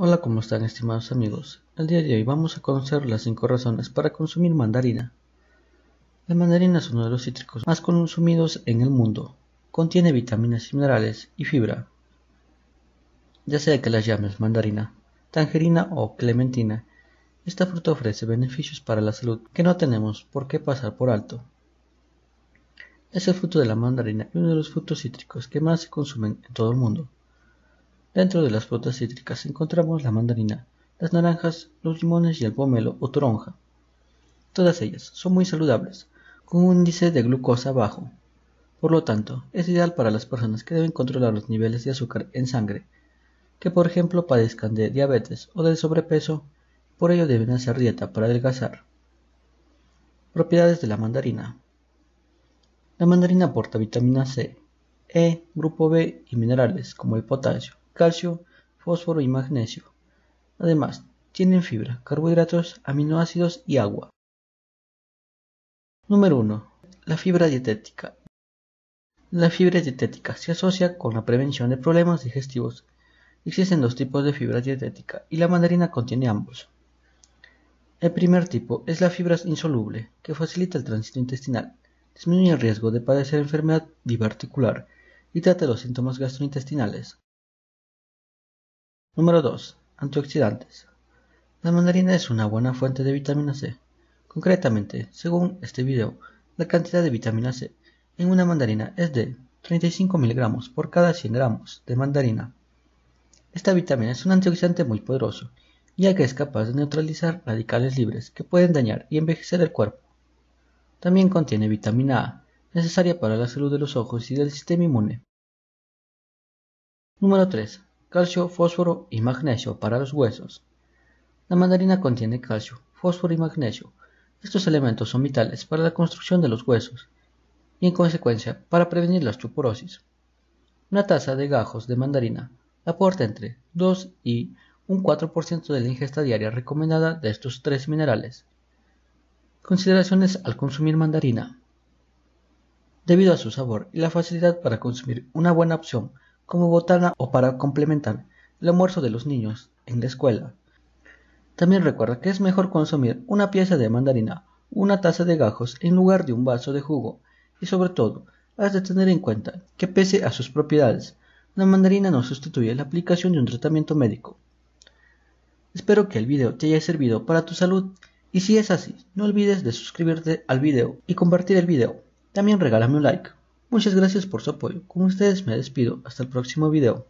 Hola, ¿cómo están estimados amigos? El día de hoy vamos a conocer las 5 razones para consumir mandarina. La mandarina es uno de los cítricos más consumidos en el mundo. Contiene vitaminas y minerales y fibra. Ya sea que las llames mandarina, tangerina o clementina, esta fruta ofrece beneficios para la salud que no tenemos por qué pasar por alto. Es el fruto de la mandarina y uno de los frutos cítricos que más se consumen en todo el mundo. Dentro de las frutas cítricas encontramos la mandarina, las naranjas, los limones y el pomelo o toronja. Todas ellas son muy saludables, con un índice de glucosa bajo. Por lo tanto, es ideal para las personas que deben controlar los niveles de azúcar en sangre, que por ejemplo padezcan de diabetes o de sobrepeso, por ello deben hacer dieta para adelgazar. Propiedades de la mandarina. La mandarina aporta vitamina C, E, grupo B y minerales como el potasio, calcio, fósforo y magnesio. Además, tienen fibra, carbohidratos, aminoácidos y agua. Número 1. La fibra dietética. La fibra dietética se asocia con la prevención de problemas digestivos. Existen dos tipos de fibra dietética y la mandarina contiene ambos. El primer tipo es la fibra insoluble, que facilita el tránsito intestinal, disminuye el riesgo de padecer enfermedad diverticular y trata los síntomas gastrointestinales. Número 2. Antioxidantes. La mandarina es una buena fuente de vitamina C. Concretamente, según este video, la cantidad de vitamina C en una mandarina es de 35 gramos por cada 100 gramos de mandarina. Esta vitamina es un antioxidante muy poderoso, ya que es capaz de neutralizar radicales libres que pueden dañar y envejecer el cuerpo. También contiene vitamina A, necesaria para la salud de los ojos y del sistema inmune. Número 3 calcio, fósforo y magnesio para los huesos. La mandarina contiene calcio, fósforo y magnesio. Estos elementos son vitales para la construcción de los huesos y en consecuencia para prevenir la osteoporosis. Una taza de gajos de mandarina aporta entre 2 y un 4% de la ingesta diaria recomendada de estos tres minerales. Consideraciones al consumir mandarina. Debido a su sabor y la facilidad para consumir una buena opción como botana o para complementar el almuerzo de los niños en la escuela. También recuerda que es mejor consumir una pieza de mandarina, una taza de gajos en lugar de un vaso de jugo y sobre todo has de tener en cuenta que pese a sus propiedades, la mandarina no sustituye la aplicación de un tratamiento médico. Espero que el video te haya servido para tu salud y si es así, no olvides de suscribirte al video y compartir el video. También regálame un like. Muchas gracias por su apoyo. Con ustedes me despido. Hasta el próximo video.